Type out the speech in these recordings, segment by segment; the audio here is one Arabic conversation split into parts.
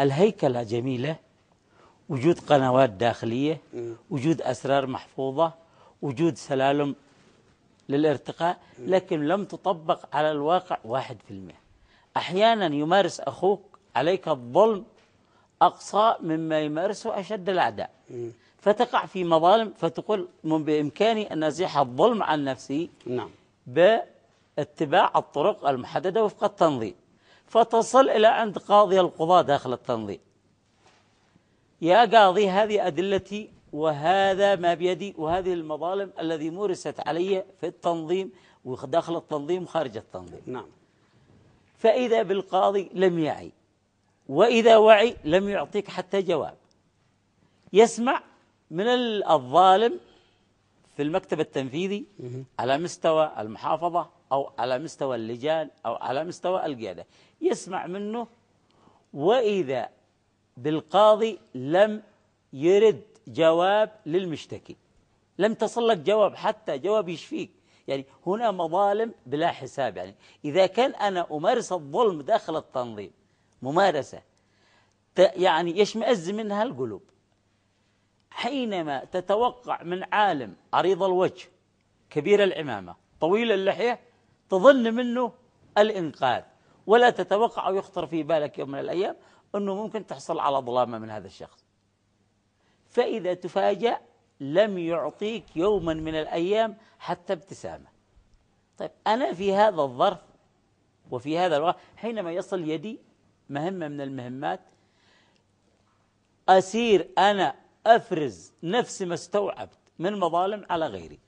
الهيكلة جميلة وجود قنوات داخلية وجود أسرار محفوظة وجود سلالم للارتقاء لكن لم تطبق على الواقع واحد في المئة أحيانا يمارس أخوك عليك الظلم أقصى مما يمارسه أشد الأعداء فتقع في مظالم فتقول من بإمكاني أن أزيح الظلم عن نفسي نعم باتباع الطرق المحددة وفق التنظيم فتصل إلى عند قاضي القضاة داخل التنظيم يا قاضي هذه أدلتي وهذا ما بيدي وهذه المظالم الذي مورست علي في التنظيم وداخل التنظيم وخارج التنظيم نعم فإذا بالقاضي لم يعي وإذا وعي لم يعطيك حتى جواب يسمع من الظالم في المكتب التنفيذي على مستوى المحافظة أو على مستوى اللجان أو على مستوى القيادة يسمع منه وإذا بالقاضي لم يرد جواب للمشتكي لم تصل لك جواب حتى جواب يشفيك يعني هنا مظالم بلا حساب يعني إذا كان أنا أمارس الظلم داخل التنظيم ممارسة يعني يشمئز منها القلوب حينما تتوقع من عالم عريض الوجه كبير العمامة طويل اللحية تظن منه الإنقاذ ولا تتوقع أو يخطر في بالك يوم من الأيام أنه ممكن تحصل على ظلامة من هذا الشخص فإذا تفاجأ لم يعطيك يوما من الأيام حتى ابتسامة طيب أنا في هذا الظرف وفي هذا الوقت حينما يصل يدي مهمة من المهمات أسير أنا أفرز نفسي ما استوعبت من مظالم على غيري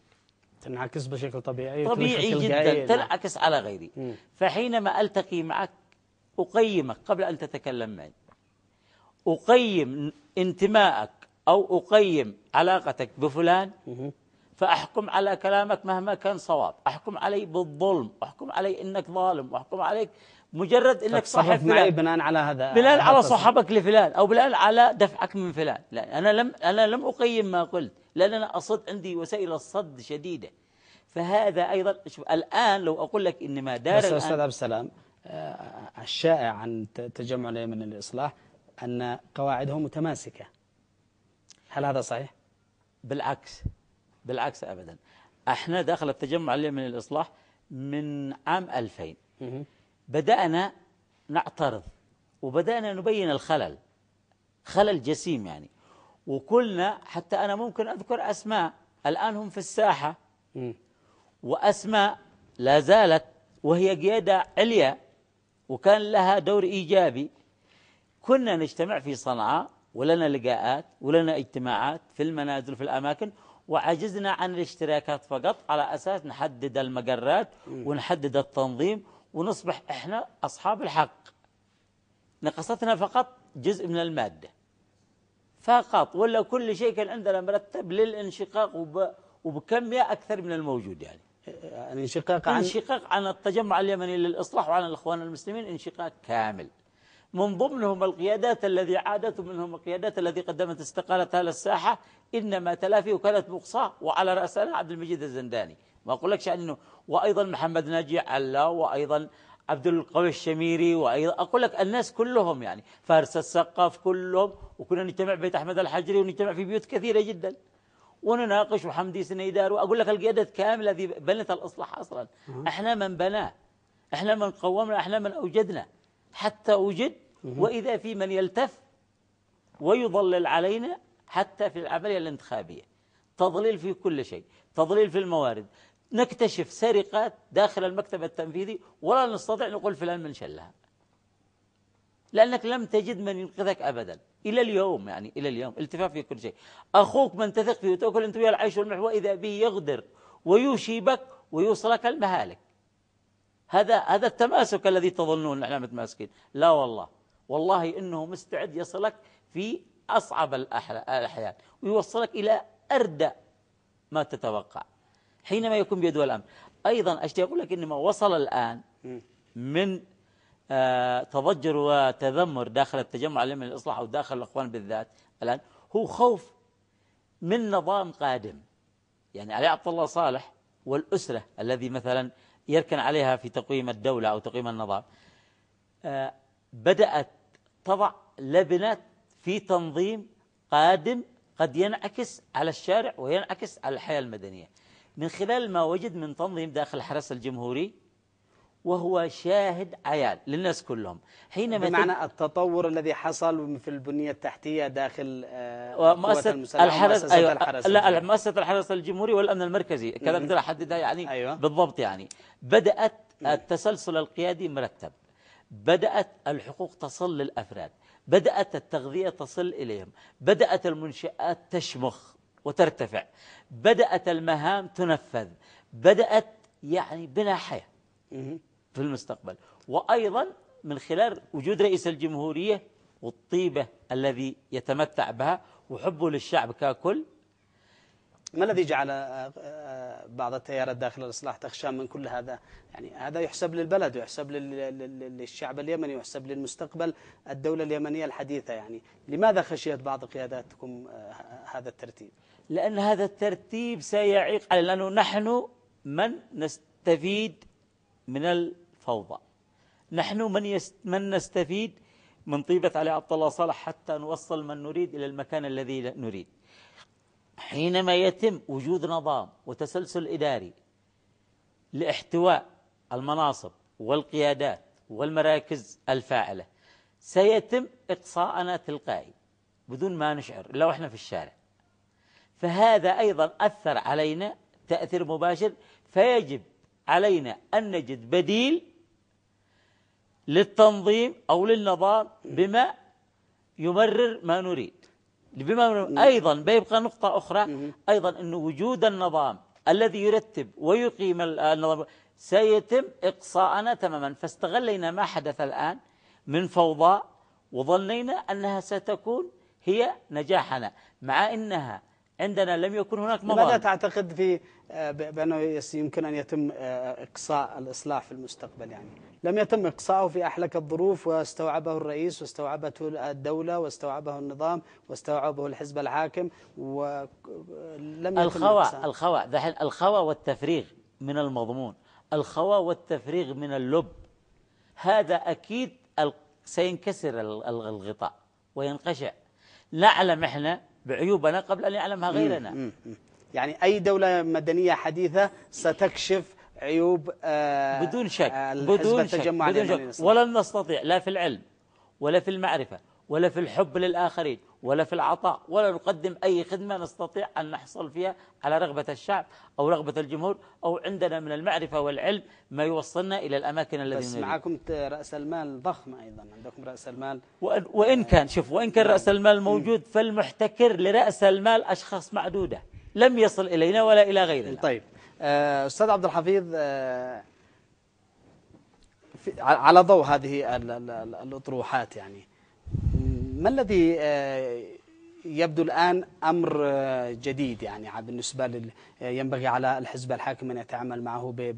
تنعكس بشكل طبيعي طبيعي جدا نعم. تنعكس على غيري م. فحينما ألتقي معك أقيمك قبل أن تتكلم معي أقيم انتمائك أو أقيم علاقتك بفلان م. فأحكم على كلامك مهما كان صواب أحكم علي بالظلم أحكم علي أنك ظالم وأحكم عليك مجرد أنك طيب، صاحب فلان بناء على هذا بناء على صحابك لفلان أو بناء على دفعك من فلان لا أنا لم أنا لم أقيم ما قلت لأن أنا أصد عندي وسائل الصد شديدة فهذا أيضا شوف الآن لو أقول لك إن ما دار بس أستاذ عبد السلام آه، الشائع عن تجمع اليمن للإصلاح أن قواعده متماسكة هل هذا صحيح؟ بالعكس بالعكس أبدا احنا داخل التجمع اليمني للإصلاح من عام 2000 بدأنا نعترض وبدأنا نبين الخلل خلل جسيم يعني وكلنا حتى أنا ممكن أذكر أسماء الآن هم في الساحة وأسماء لا زالت وهي قيادة عليا وكان لها دور إيجابي كنا نجتمع في صنعاء ولنا لقاءات ولنا اجتماعات في المنازل في الأماكن وعجزنا عن الاشتراكات فقط على أساس نحدد المقرات ونحدد التنظيم ونصبح إحنا أصحاب الحق نقصتنا فقط جزء من المادة فقط ولا كل شيء كان عندنا مرتب للانشقاق وب... وبكمية أكثر من الموجود يعني الانشقاق يعني عن انشقاق عن التجمع اليمني للإصلاح وعن الإخوان المسلمين انشقاق كامل من ضمنهم القيادات الذي عادت منهم القيادات الذي قدمت استقالتها للساحة إنما تلافي وكانت مقصاة وعلى رأسها عبد المجيد الزنداني ما أقول لكش أنه وأيضا محمد ناجي علا وأيضا عبد القوي الشميري وأيضا أقول لك الناس كلهم يعني فارس السقاف كلهم وكنا نجتمع بيت أحمد الحجري ونجتمع في بيوت كثيرة جدا ونناقش وحمدي سنيدار وأقول لك القيادة كاملة الذي بنت الإصلاح أصلا احنا من بناه احنا من قومنا احنا من أوجدنا حتى أجد وإذا في من يلتف ويضلل علينا حتى في العملية الانتخابية تضليل في كل شيء تضليل في الموارد نكتشف سرقات داخل المكتب التنفيذي ولا نستطيع نقول فلان من شلها لأنك لم تجد من ينقذك أبدا إلى اليوم يعني إلى اليوم التفاف في كل شيء أخوك من تثق فيه وتأكل أنت ويا العيش والمحوى إذا به يغدر ويشيبك ويوصلك المهالك هذا هذا التماسك الذي تظنون احنا متماسكين لا والله والله انه مستعد يصلك في اصعب الاحيان ويوصلك الى اردى ما تتوقع حينما يكون بيده الامر ايضا اشتي اقول لك ان ما وصل الان من آه، تضجر وتذمر داخل التجمع العلمي للاصلاح او داخل الاخوان بالذات الان هو خوف من نظام قادم يعني علي عبد الله صالح والاسره الذي مثلا يركن عليها في تقويم الدولة أو تقويم النظام آه، بدأت تضع لبنة في تنظيم قادم قد ينعكس على الشارع وينعكس على الحياة المدنية من خلال ما وجد من تنظيم داخل الحرس الجمهوري وهو شاهد عيان للناس كلهم حينما بمعنى التطور الذي حصل في البنية التحتية داخل آه، مؤسسة الحرس أيوة الحرس لا مؤسسة الحرس الجمهوري والأمن المركزي كذا أحددها يعني أيوة بالضبط يعني بدأت التسلسل القيادي مرتب بدأت الحقوق تصل للأفراد بدأت التغذية تصل إليهم بدأت المنشآت تشمخ وترتفع بدأت المهام تنفذ بدأت يعني بنا حياة في المستقبل وأيضا من خلال وجود رئيس الجمهورية والطيبة الذي يتمتع بها وحبه للشعب ككل ما الذي جعل آه، آه، بعض التيارات داخل الإصلاح تخشى من كل هذا يعني هذا يحسب للبلد ويحسب للشعب اليمني ويحسب للمستقبل الدولة اليمنية الحديثة يعني لماذا خشيت بعض قياداتكم آه، هذا الترتيب لأن هذا الترتيب سيعيق لأنه نحن من نستفيد من فوضى نحن من, يست من نستفيد من طيبة علي عبد الله صالح حتى نوصل من نريد إلى المكان الذي نريد حينما يتم وجود نظام وتسلسل إداري لاحتواء المناصب والقيادات والمراكز الفاعلة سيتم إقصاءنا تلقائي بدون ما نشعر لو احنا في الشارع فهذا أيضا أثر علينا تأثير مباشر فيجب علينا أن نجد بديل للتنظيم أو للنظام بما يمرر ما نريد بما نريد. أيضا بيبقى نقطة أخرى أيضا أن وجود النظام الذي يرتب ويقيم النظام سيتم إقصاءنا تماما فاستغلينا ما حدث الآن من فوضى وظنينا أنها ستكون هي نجاحنا مع أنها عندنا لم يكن هناك مضاد ماذا تعتقد في آه، بأنه يمكن أن يتم آه، إقصاء الإصلاح في المستقبل يعني لم يتم إقصاؤه في أحلك الظروف واستوعبه الرئيس واستوعبته الدولة واستوعبه النظام واستوعبه الحزب الحاكم ولم يتم الخوى الخوى دحين الخوى والتفريغ من المضمون الخوى والتفريغ من اللب هذا أكيد سينكسر الغطاء وينقشع نعلم احنا بعيوبنا قبل أن يعلمها غيرنا مم. مم. يعني أي دولة مدنية حديثة ستكشف عيوب آه بدون شك آه بدون شك, بدون شك. ولن نستطيع لا في العلم ولا في المعرفة ولا في الحب للآخرين ولا في العطاء ولا نقدم أي خدمة نستطيع أن نحصل فيها على رغبة الشعب أو رغبة الجمهور أو عندنا من المعرفة والعلم ما يوصلنا إلى الأماكن الذي بس معكم رأس المال ضخم أيضا عندكم رأس المال وإن, وإن كان شوف وإن كان نعم. رأس المال موجود فالمحتكر لرأس المال أشخاص معدودة لم يصل إلينا ولا إلى غيرنا طيب آه، أستاذ عبد الحفيظ آه، على ضوء هذه الأطروحات يعني ما الذي آه، يبدو الآن أمر آه، جديد يعني بالنسبة آه، ينبغي على الحزب الحاكم أن يتعامل معه